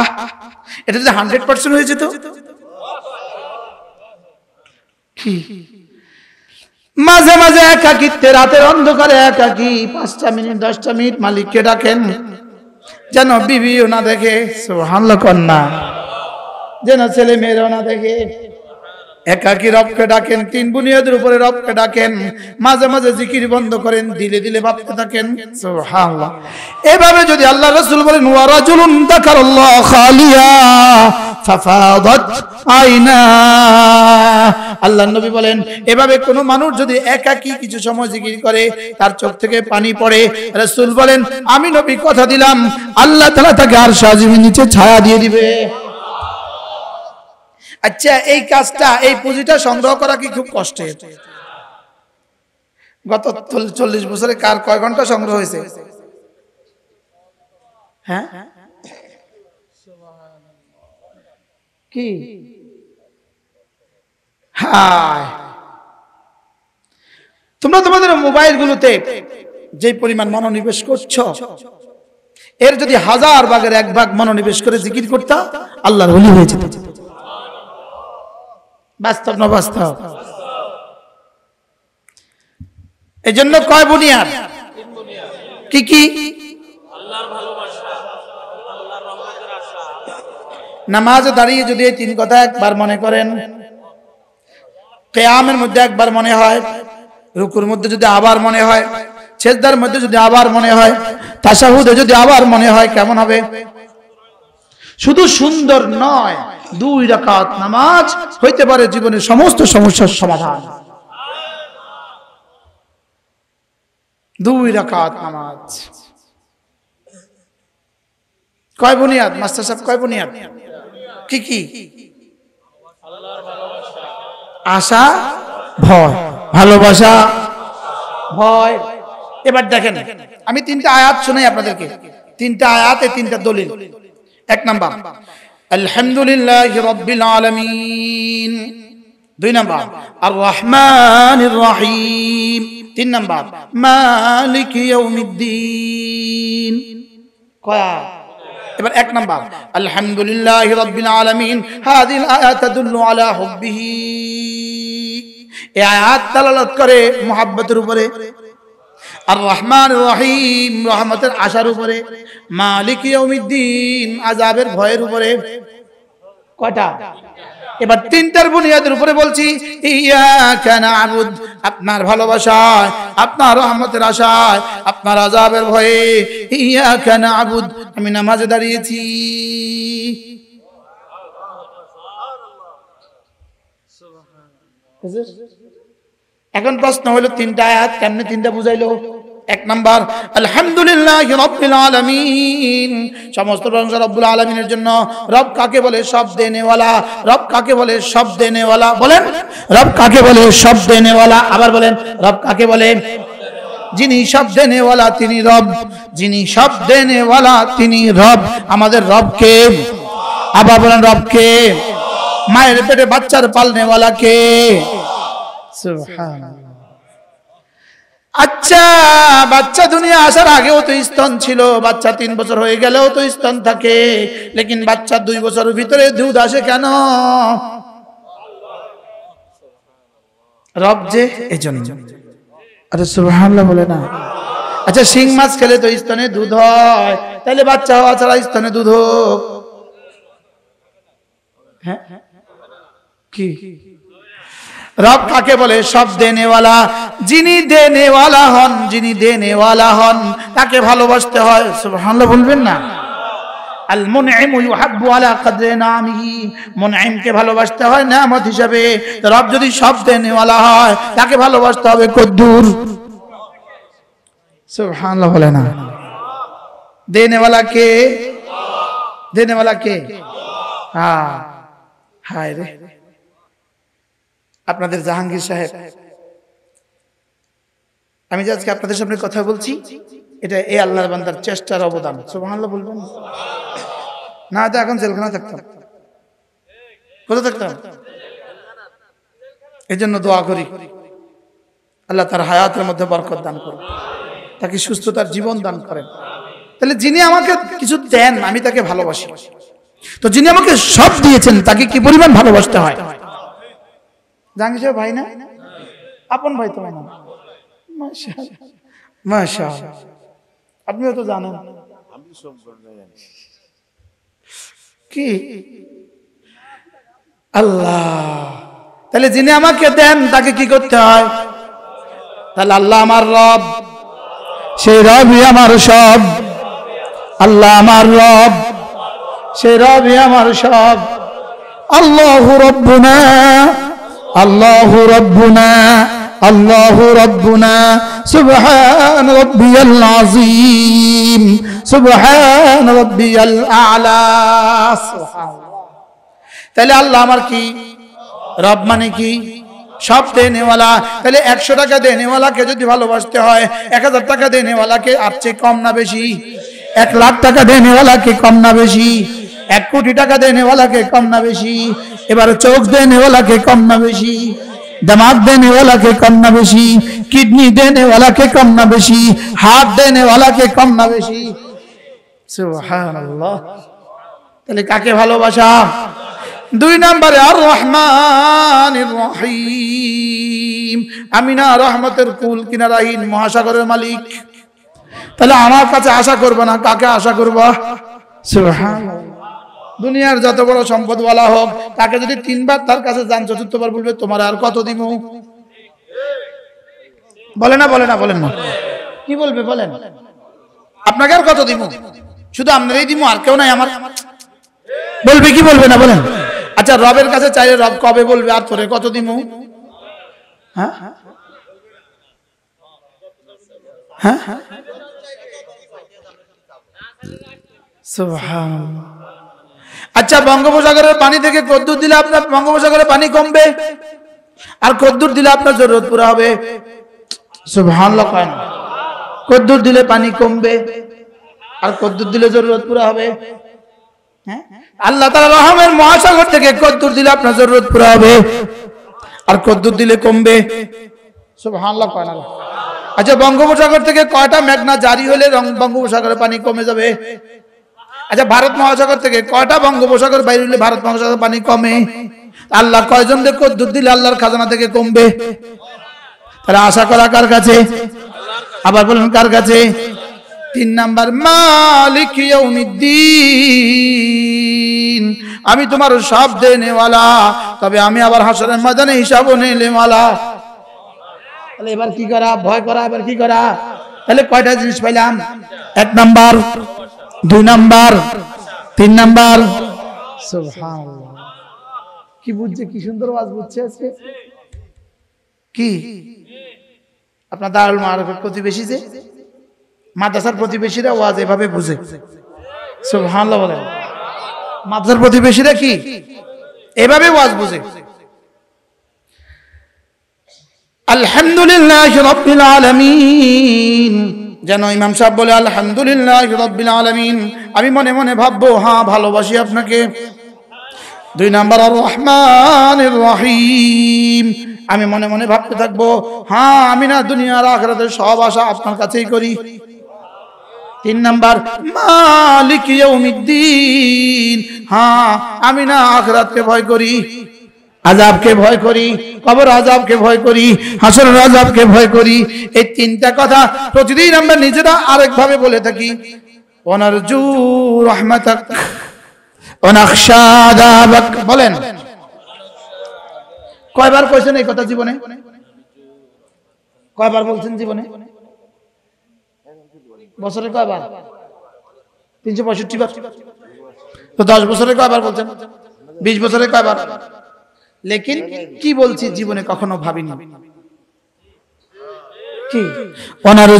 আহ এটা যদি হান্ড্রেড পার্সেন্ট হয়েছে তো মাঝে মাঝে একাকিত্বে রাতের অন্ধকারে একাকি পাঁচটা মিনিট দশটা মিনিট মালিককে ডাকেন যেন বিবিও না দেখে সোহানল কন্যা যেন ছেলে মেয়েরাও না দেখে একাকি রবকে ডাকেন তিন বুনিয়াদের উপরে রবকে ডাকেন মাঝে মাঝে জিকির বন্ধ করেন দিলে দিলে ভাবতে থাকেন এভাবে যদি আল্লাহ রসুল বলেন ওয়ারাজুলুন দেখার খালিয়া ফাফাদাত আইনা আল্লাহ নবী বলেন এভাবে কোন মানুষ যদি একাকী কিছু সময় জিকির করে তার চোখ থেকে পানি পড়ে রাসূল বলেন আমি নবী কথা দিলাম আল্লাহ তাআলা তাকে আর সাজিমের নিচে ছায়া দিয়ে দিবে আচ্ছা এই কাজটা এই পুঁজিটা সংগ্রহ করা কি খুব কষ্টের গত চল্লিশ বছরে কার কয় ঘন্টা সংগ্রহ হয়েছে হ্যাঁ কি তোমরা তোমাদের মোবাইলগুলোতে যে পরিমাণ মনোনিবেশ করছো এর যদি হাজার ভাগের এক ভাগ মনোনিবেশ করে জিকির করতা আল্লাহর হলি হয়ে যেত বাস্তব না বাস্তব এই জন্য কয় বুনিয়া কি কি আল্লাহর ভালোবাসা নামাজে দাঁড়িয়ে যদি এই তিন কথা একবার মনে করেন কেয়ামের মধ্যে একবার মনে হয় রুকুর মধ্যে যদি আবার মনে হয় ছেদার মধ্যে যদি আবার মনে হয় তাসাহুদে যদি আবার মনে হয় কেমন হবে শুধু সুন্দর নয় দুই রাকাত নামাজ হইতে পারে জীবনের সমস্ত সমস্যার সমাধান দুই রাকাত নামাজ কয় বুনিয়াদ মাস্টার সাহেব কয় বুনিয়াদ কি কি আশা ভয় ভালোবাসা ভয় এবার দেখেন আমি তিনটা আয়াত শুনাই আপনাদেরকে তিনটা আয়াতে তিনটা দলিল এক নাম্বার আলহামদুলিল্লাহ রব্বিল আলামিন দুই নাম্বার আর রহমানির রহিম তিন নাম্বার মালিক ইয়াউমিদ্দিন কয় এবার এক নাম্বার আলহামদুলিল্লাহ রব্বিল আলামিন হাদিল আয়াতাদুল্লু আলা হুববিহি এই আয়াত তালালত করে মোহাব্বতের উপরে আর রহমান রহিম রহমতের আশার উপরে মালিক ইয়াউমিদ্দিন আযাবের ভয়ের উপরে কয়টা এবার তিনটার বুনিয়াদের উপরে বলছি আপনার ভালোবাসায় আপনার রহমতের আশায় আপনার আজাবের ভয়ে ইয়া কেন আবুদ আমি নামাজে দাঁড়িয়েছি এখন প্রশ্ন হইলো তিনটা আয়াত কেমনে তিনটা বুঝাইলো এক নাম্বার আলহামদুলিল্লাহ রব্বুল আলমিন সমস্ত প্রশংসা রব্বুল আলমিনের জন্য রব কাকে বলে সব দেনেওয়ালা রব কাকে বলে সব দেনেওয়ালা বলেন রব কাকে বলে সব দেনেওয়ালা আবার বলেন রব কাকে বলে যিনি সব দেনেওয়ালা তিনি রব যিনি সব দেনেওয়ালা তিনি রব আমাদের রব কে আবার বলেন রব কে মায়ের পেটে বাচ্চার পালনেওয়ালা কে সুবহানাল্লাহ আচ্ছা বাচ্চা দুনিয়া আসার আগেও তো স্তন ছিল বাচ্চা তিন বছর হয়ে গেলেও তো স্তন থাকে লেকিন বাচ্চা দুই বছরের ভিতরে দুধ আসে কেন রব যে এজন্য আরে সুবহানাল্লাহ বলে না আচ্ছা শিং মাছ খেলে তো স্তনে দুধ হয় তাহলে বাচ্চা হওয়া ছাড়া স্তনে দুধ হোক হ্যাঁ কি রব কাকে বলে সব দেনেওয়ালা যিনি দেনেওয়ালা হন যিনি দেনেওয়ালা হন তাকে ভালোবাসতে হয় সুবহানাল্লাহ বলবেন না আল ভালোবাসতে হয় হিসাবে যদি সব দেনেওয়ালা হয় তাকে ভালোবাসতে হবে কদ্দুর দেনেওয়ালা কে দেনেওয়ালা কে হ্যাঁ হায় রে আপনাদের জাহাঙ্গীর সাহেব আমি যে আজকে আপনাদের সামনে কথা বলছি এটা এ আল্লাহ বান্দার চেষ্টার অবদান সোহান্লা বলবেন না তো এখন জেলখানা থাকতাম কোথা থাকতাম এই জন্য দোয়া করি আল্লাহ তার হায়াতের মধ্যে বরকত দান করেন তাকে সুস্থ তার জীবন দান করেন তাহলে যিনি আমাকে কিছু দেন আমি তাকে ভালোবাসি তো যিনি আমাকে সব দিয়েছেন তাকে কি পরিমাণ ভালোবাসতে হয় জাহাঙ্গীর সাহেব ভাই না আপন ভাই না আপনিও তো জানেন কি আল্লাহ তাহলে যিনি আমাকে দেন তাকে কি করতে হয় তাহলে আল্লাহ আমার রব সেই রবি আমার সব আল্লাহ আমার রব সেই রবি আমার সব আল্লাহ রব্বুনা আল্লাহ রব্বুনা আল্লাহ রব্বুনা সুবহান রব্বিয়াল আযীম সুবহান রব্বিয়াল আলা তাহলে আল্লাহ আমার কি রব মানে কি সব দেনেওয়ালা তাহলে একশো টাকা দেনেওয়ালাকে যদি ভালোবাসতে হয় এক হাজার টাকা দেনেওয়ালাকে আর চেয়ে কম না বেশি এক লাখ টাকা দেনেওয়ালাকে কম না বেশি এক কোটি টাকা দেনেওয়ালাকে কম না বেশি এবার চোখ দেনেওয়ালাকে কম না বেশি দামাক দেন দেনেওয়ালাকে কম না বেশি কিডনি দেনেওয়ালাকে কম না বেশি হাত দেনেওয়ালাকে কম না বেশি তাহলে কাকে ভালোবাসা দুই নম্বরে আর রহমান আমি না রহমতের কুল কিনারাহীন মহাসাগরের মালিক তাহলে আমার কাছে আশা করবো না কাকে আশা করবো সুহান দুনিয়ার যত বড় বলা হোক তাকে যদি তিনবার তার কাছে যান চতুর্থবার বলবে তোমার আর কত দিব বলে না বলে না বলেন না কি বলবে বলেন আপনাকে আর কত দিব শুধু আপনারই দিব আর কেউ নাই আমার বলবে কি বলবে না বলেন আচ্ছা রবের কাছে চাইলে রব কবে বলবে আর তোরে কত দিব হ্যাঁ হ্যাঁ হ্যাঁ আচ্ছা বঙ্গোপসাগরের পানি থেকে কদ্দুর দিলে আপনার বঙ্গোপসাগরের পানি কমবে আর কদ্দুর দিলে আপনার জরুরত পুরা হবে কদ্দুর দিলে পানি কমবে আর কদ্দুর দিলে জরুরত পুরা হবে হ্যাঁ? আল্লাহ তালা রহমের মহাসাগর থেকে কদ্দুর দিলে আপনার জরুরত পুরা হবে আর কদ্দুর দিলে কমবে সব হানলা না আচ্ছা বঙ্গোপসাগর থেকে কয়টা মেঘনা জারি হলে বঙ্গোপসাগরের পানি কমে যাবে আচ্ছা ভারত মহাসাগর থেকে কয়টা বঙ্গোপসাগর বাইরে হলে ভারত মহাসাগর পানি কমে আল্লাহ দেখো দুধ দিলে আল্লাহর খাজানা থেকে কমবে তাহলে আশা করা কার কাছে আবার বলুন কার কাছে তিন নাম্বার মালিক ইয়াউমিদ্দিন আমি তোমার সব দেনেওয়ালা তবে আমি আবার হাসরের ময়দানে নিয়ে নেওয়ালা তাহলে এবার কি করা ভয় করা এবার কি করা তাহলে কয়টা জিনিস পাইলাম এক নাম্বার দুই নাম্বার তিন নাম্বার কি বুঝছে কি সুন্দর ওয়াজ বুঝছে আজকে কি আপনার দারুল মারফের প্রতিবেশী যে মাদ্রাসার প্রতিবেশীরা ওয়াজ এভাবে বুঝে সুবহানাল্লাহ বলেন মাদ্রাসার প্রতিবেশীরা কি এভাবে ওয়াজ বুঝে আলহামদুলিল্লাহ রাব্বিল আলামিন যেন ইমাম সাহেব বলে আলহামদুলিল্লাহ আলমিন আমি মনে মনে ভাববো হ্যাঁ ভালোবাসি আপনাকে দুই নাম্বার রহমান রহিম আমি মনে মনে ভাবতে থাকবো হ্যাঁ আমি না দুনিয়ার আখরাতে সব আশা আপনার কাছেই করি তিন নাম্বার মালিক হ্যাঁ আমি না আখরাতকে ভয় করি আজাবকে ভয় করি কবর আজাবকে ভয় করি হাসরের আজাবকে ভয় করি এই তিনটা কথা প্রতিদিন আমরা নিজেরা আরেকভাবে বলে থাকি অনারজু রহমাতাক অনাকশাদাবাক বলেন কয়বার কয়েছেন এই কথা জীবনে কয়বার বলছেন জীবনে বছরে কয়বার তিনশো পঁয়ষট্টি বার তো দশ বছরে কয়বার বলছেন বিশ বছরে কয়বার লেকিন কি বলছি জীবনে কখনো ভাবিনি কি ওনার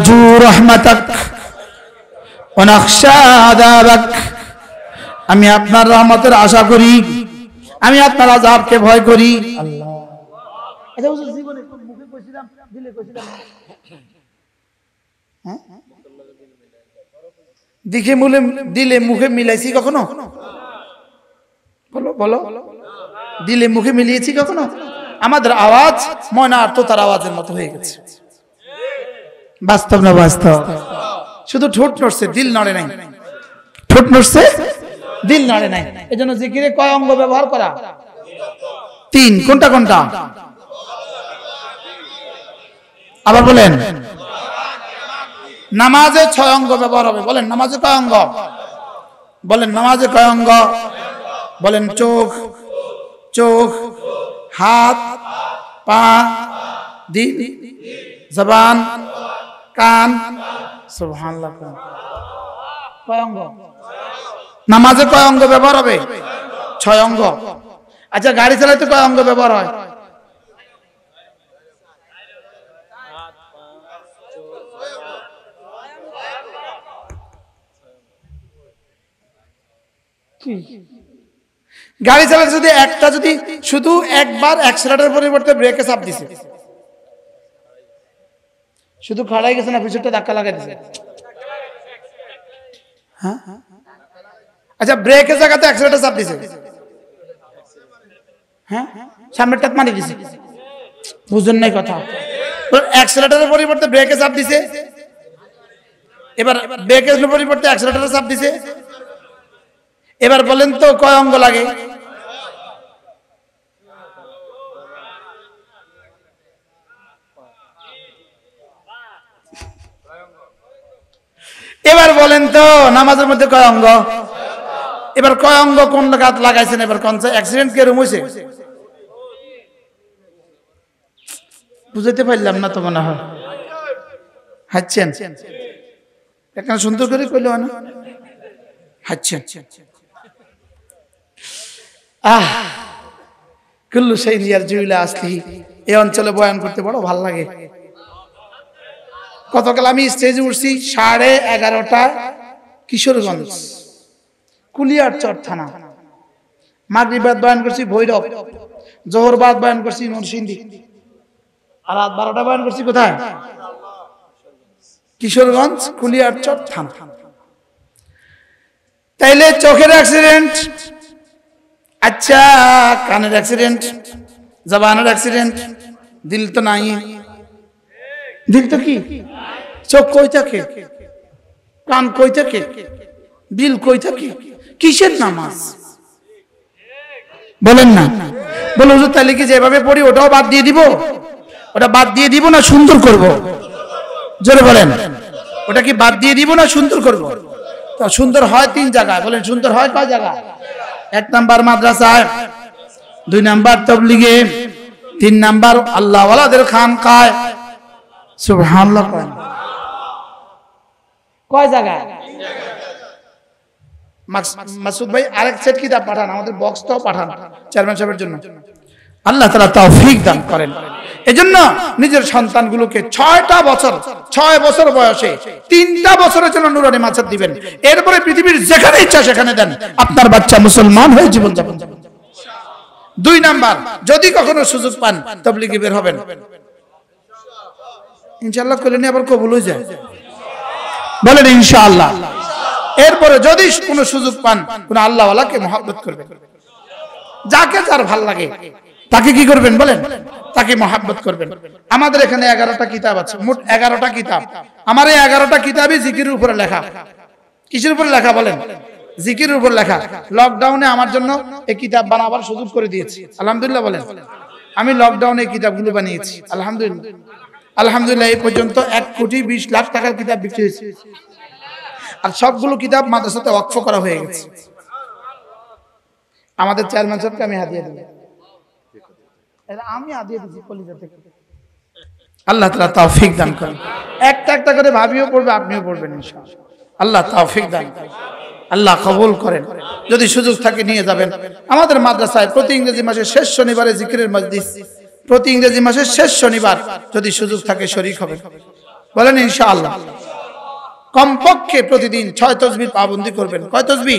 রহমাতাক অনাকশা আমি আপনার রহমতের আশা করি আমি আপনার আজাবকে ভয় করি আচ্ছা, মুখে দিলে হ্যাঁ? দিকে মুলে দিলে মুখে মিলাইছি কখনো বলো বলো দিলে মুখে মিলিয়েছি কখনো আমাদের আওয়াজ ময়না আর তো তার আওয়াজের মতো হয়ে গেছে বাস্তব না বাস্তব শুধু ঠোঁট নড়ছে দিল নড়ে নাই ঠোঁট নড়ছে দিল নড়ে নাই এই জন্য জিকিরে কয় অঙ্গ ব্যবহার করা তিন কোনটা কোনটা আবার বলেন নামাজে ছয় অঙ্গ ব্যবহার হবে বলেন নামাজে কয় অঙ্গ বলেন নামাজে কয় অঙ্গ বলেন চোখ চোখ হাত পা দিল জবান কান সুবহানাল্লাহ কয় অঙ্গ নামাজে কয় অঙ্গ ব্যবহার হবে ছয় অঙ্গ আচ্ছা গাড়ি চালাইতে কয় অঙ্গ ব্যবহার হয় কি গাড়ি চালাতে যদি একটা যদি শুধু একবার অ্যাক্সিলেটার পরিবর্তে ব্রেকে চাপ দিছে শুধু খাড়াই গেছে না পিছনটা ধাক্কা লাগাই দিছে হ্যাঁ আচ্ছা ব্রেকের জায়গাতে অ্যাক্সিলেটার চাপ দিছে হ্যাঁ সামনেরটা মারি দিছে বুঝুন নাই কথা অ্যাক্সিলেটারের পরিবর্তে ব্রেকে চাপ দিছে এবার ব্রেকের পরিবর্তে অ্যাক্সিলেটারের চাপ দিছে এবার বলেন তো কয় অঙ্গ লাগে এবার বলেন তো নামাজের মধ্যে কয় অঙ্গ এবার কয় অঙ্গ কোন কাত লাগাইছেন এবার কোন অ্যাক্সিডেন্ট কে রুমছে বুঝাইতে পারলাম না তো মনে হয় হাঁটছেন এখানে সুন্দর করে কইলো না হাঁটছেন আহ কুল্লু সেই নিয়ার জুইলা আসলি এই অঞ্চলে বয়ান করতে বড় ভাল লাগে গতকাল আমি স্টেজে উঠছি সাড়ে এগারোটা কিশোরগঞ্জ কুলিয়ার কুলিয়ারচর থানা মাগরিবাদ বয়ান করছি ভৈরব জোহরবাদ বয়ান করছি নরসিংদী আর রাত বারোটা বয়ান করছি কোথায় কিশোরগঞ্জ কুলিয়ার কুলিয়ারচর থানা তাইলে চোখের অ্যাক্সিডেন্ট আচ্ছা কানের অ্যাক্সিডেন্ট জবানের অ্যাক্সিডেন্ট দিল তো নাই দিল তো কি চোখ কই থাকে কান কই থাকে দিল কই থাকে কিসের নামাজ বলেন না বলে হুজুর তাহলে কি যেভাবে পড়ি ওটাও বাদ দিয়ে দিব ওটা বাদ দিয়ে দিব না সুন্দর করব জোরে বলেন ওটা কি বাদ দিয়ে দিব না সুন্দর করব তা সুন্দর হয় তিন জায়গায় বলেন সুন্দর হয় কয় জায়গায় এক নাম্বার মাদ্রাসায় দুই নাম্বার তবলিগে তিন নাম্বার আল্লাহওয়ালাদের খানকায় সুবহানাল্লাহ কয় জায়গায় মাসুদ ভাই আরেক সেট কিতাব পাঠান আমাদের বক্স তো পাঠান চেয়ারম্যান সাহেবের জন্য আল্লাহ তাআলা তৌফিক দান করেন এজন্য নিজের সন্তানগুলোকে ছয়টা বছর ছয় বছর বয়সে তিনটা বছরের জন্য নুরানি মাছের দিবেন এরপরে পৃথিবীর যেখানে ইচ্ছা সেখানে দেন আপনার বাচ্চা মুসলমান হয়ে জীবন যাপন দুই নাম্বার যদি কখনো সুযোগ পান তবলিগি বের হবেন ইনশাল্লাহ করলেন আবার কবুল হয়ে যায় বলেন ইনশাআল্লাহ এরপরে যদি কোনো সুযোগ পান কোনো আল্লাহওয়ালাকে মহাব্বত করবেন যাকে যার ভাল লাগে তাকে কি করবেন বলেন তাকে মহাব্বত করবেন আমাদের এখানে এগারোটা কিতাব আছে মোট এগারোটা কিতাব আমার এই এগারোটা কিতাবই জিকির উপরে লেখা কিসের উপরে লেখা বলেন জিকির উপর লেখা লকডাউনে আমার জন্য এই কিতাব বানাবার সুযোগ করে দিয়েছি আলহামদুলিল্লাহ বলেন আমি লকডাউনে এই কিতাবগুলো বানিয়েছি আলহামদুলিল্লাহ আলহামদুলিল্লাহ এই পর্যন্ত এক কোটি বিশ লাখ টাকার কিতাব বিক্রি হয়েছে আর সবগুলো কিতাব মাদ্রাসাতে অক্ষ করা হয়ে গেছে আমাদের চেয়ারম্যান সাহেবকে আমি হাতিয়ে দিলাম আমি আদিয়ে দিচ্ছি কলিজা থেকে আল্লাহ তালা তৌফিক দান করেন একটা একটা করে ভাবিও পড়বে আপনিও পড়বেন আল্লাহ তৌফিক দান করেন আল্লাহ কবুল করেন যদি সুযোগ থাকে নিয়ে যাবেন আমাদের মাদ্রাসায় প্রতি ইংরেজি মাসের শেষ শনিবারে জিকিরের মসজিদ প্রতি ইংরেজি মাসের শেষ শনিবার যদি সুযোগ থাকে শরিক হবে বলেন ইনশা আল্লাহ কমপক্ষে প্রতিদিন ছয় তসবি পাবন্দি করবেন কয় তসবি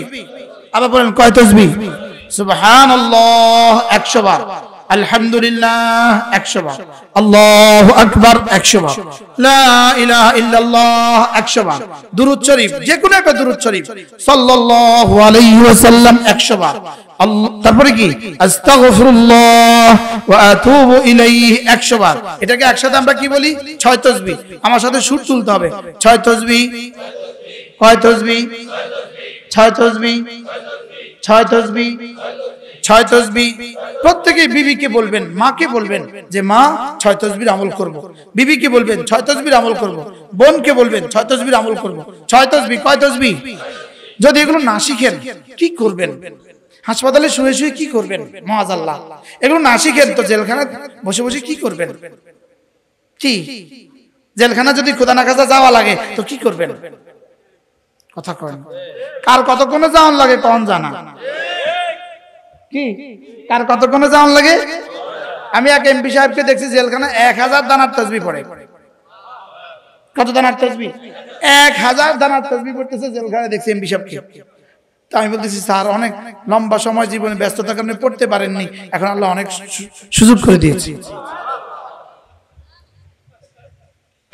আবার বলেন কয় তসবি সুবহানাল্লাহ একশো বার আলহামদুলিল্লাহ আল্লাহ যে কোনো তারপরে কি একশোবার এটাকে একসাথে আমরা কি বলি ছয় তসবি আমার সাথে সুর তুলতে হবে ছয় তসবি কয় তসবি ছয় তসবি ছয় তসবি ছয় তসবি ছয় তসবি প্রত্যেকে বিবিকে বলবেন মাকে বলবেন যে মা ছয় তসবির আমল করব। বিবিকে বলবেন ছয় তসবির আমল করব। বোনকে বলবেন ছয় তসবির আমল করব। ছয় তসবি কয় তসবি যদি এগুলো না শিখেন কি করবেন হাসপাতালে শুয়ে শুয়ে কি করবেন মহাজ আল্লাহ এগুলো না শিখেন তো জেলখানা বসে বসে কি করবেন কি জেলখানা যদি খোদা না খাজা যাওয়া লাগে তো কি করবেন কথা কন কার কতক্ষণে যাওয়ান লাগে কন জানা কি কার কতক্ষণে যাওয়ান লাগে আমি এক এমপি সাহেবকে দেখছি জেলখানা এক হাজার দানার তসবি পড়ে কত দানার তসবি এক হাজার দানার তসবি পড়তেছে জেলখানায় দেখছি এমপি সাহেবকে তা আমি বলতেছি স্যার অনেক লম্বা সময় জীবনে ব্যস্ততাকে আপনি পড়তে পারেননি এখন আল্লাহ অনেক সুযোগ করে দিয়েছি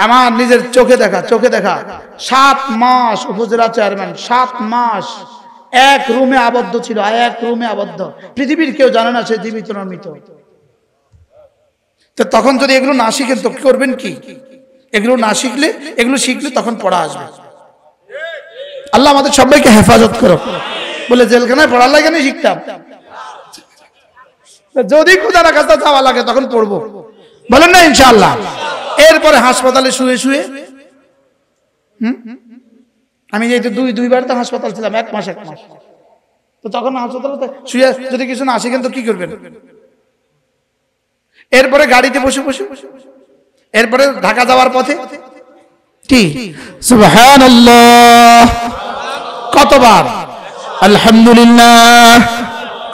আমার নিজের চোখে দেখা চোখে দেখা সাত মাস উপজেলা চেয়ারম্যান সাত মাস এক রুমে আবদ্ধ ছিল এক রুমে আবদ্ধ পৃথিবীর কেউ জানে না সে জীবিত না মৃত তো তখন যদি এগুলো না শিখেন তো করবেন কি এগুলো না শিখলে এগুলো শিখলে তখন পড়া আসবে আল্লাহ আমাদের সবাইকে হেফাজত করো বলে জেলখানায় পড়ার লাগে না শিখতাম যদি খুদা না কাজটা যাওয়া লাগে তখন পড়বো বলেন না ইনশাল্লাহ এরপরে হাসপাতালে শুয়ে শুয়ে হুম আমি যেহেতু দুই দুইবার তো হাসপাতাল ছিলাম এক মাস এক মাস তো তখন হাসপাতালে শুয়ে যদি কিছু না আসে কিন্তু কি করবেন এরপরে গাড়িতে বসে বসে এরপরে ঢাকা যাওয়ার পথে কি কতবার আলহামদুলিল্লাহ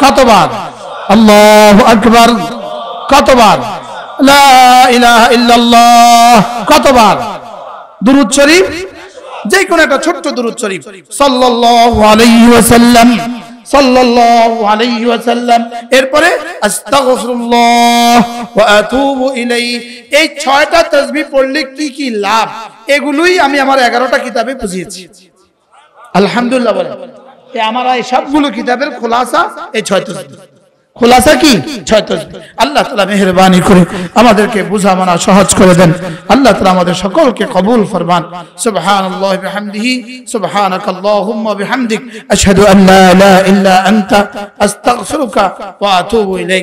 কতবার আল্লাহ আকবর কতবার লা ইলাহা ইল্লাল্লাহ কতবার দুরুদ শরীফ যে কোনো একটা ছোট্ট দুরুদ শরীফ সাল্লাল্লাহু আলাইহি ওয়াসাল্লাম সাল্লাল্লাহু আলাইহি ওয়াসাল্লাম এরপরে আস্তাগফিরুল্লাহ ওয়া আতুবু ইলাইহি এই ছয়টা তাসবিহ পড়লে কি কি লাভ এগুলোই আমি আমার 11টা কিতাবে বুঝিয়েছি আলহামদুলিল্লাহ বলেন আমার এই সবগুলো কিতাবের খোলাসা এই ছয় তাসবিহ খোলাসা কি আল্লাহ তালা মেহরবানি করে আমাদেরকে বুঝা মানা সহজ করে দেন আল্লাহ তালা আমাদের সকলকে কবুল ফরমান সুবহান আল্লাহ বিহামদিহি সুবহানাক আল্লাহুম্মা বিহামদিক আশহাদু আল্লা ইলাহা ইল্লা আনতা আস্তাগফিরুকা ওয়া আতুবু ইলাইক